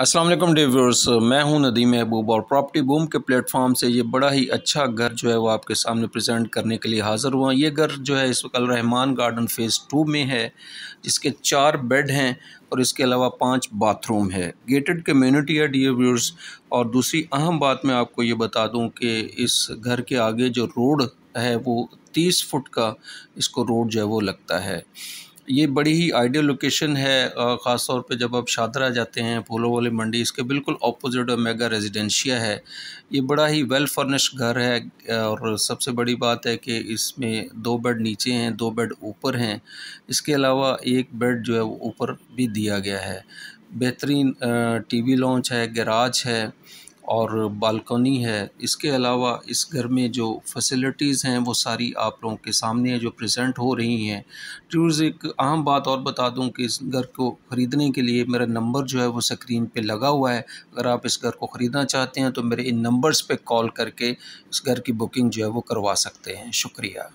अस्सलाम वालेकुम डिवर्स मैं हूं नदीम महबूब और प्रॉपर्टी बूम के प्लेटफॉर्म से ये बड़ा ही अच्छा घर जो है वो आपके सामने प्रेजेंट करने के लिए हाज़िर हुआ ये घर जो है इस वक्त रहमान गार्डन फ़ेज़ टू में है जिसके चार बेड हैं और इसके अलावा पांच बाथरूम है गेटेड कम्युनिटी है डी व्यूर्स और दूसरी अहम बात मैं आपको ये बता दूँ कि इस घर के आगे जो रोड है वो तीस फुट का इसको रोड जो है वो लगता है ये बड़ी ही आइडियल लोकेशन है ख़ास तौर पे जब आप शादरा जाते हैं पोलो वाली मंडी इसके बिल्कुल अपोजिट मेगा रेजिडेंशिया है ये बड़ा ही वेल फर्निश घर है और सबसे बड़ी बात है कि इसमें दो बेड नीचे हैं दो बेड ऊपर हैं इसके अलावा एक बेड जो है वो ऊपर भी दिया गया है बेहतरीन टीवी लॉन्च है गराज है और बालकनी है इसके अलावा इस घर में जो फैसिलिटीज़ हैं वो सारी आप लोगों के सामने जो प्रेजेंट हो रही हैं टूर्स एक अहम बात और बता दूं कि इस घर को ख़रीदने के लिए मेरा नंबर जो है वो स्क्रीन पे लगा हुआ है अगर आप इस घर को ख़रीदना चाहते हैं तो मेरे इन नंबर्स पे कॉल करके इस घर की बुकिंग जो है वो करवा सकते हैं शुक्रिया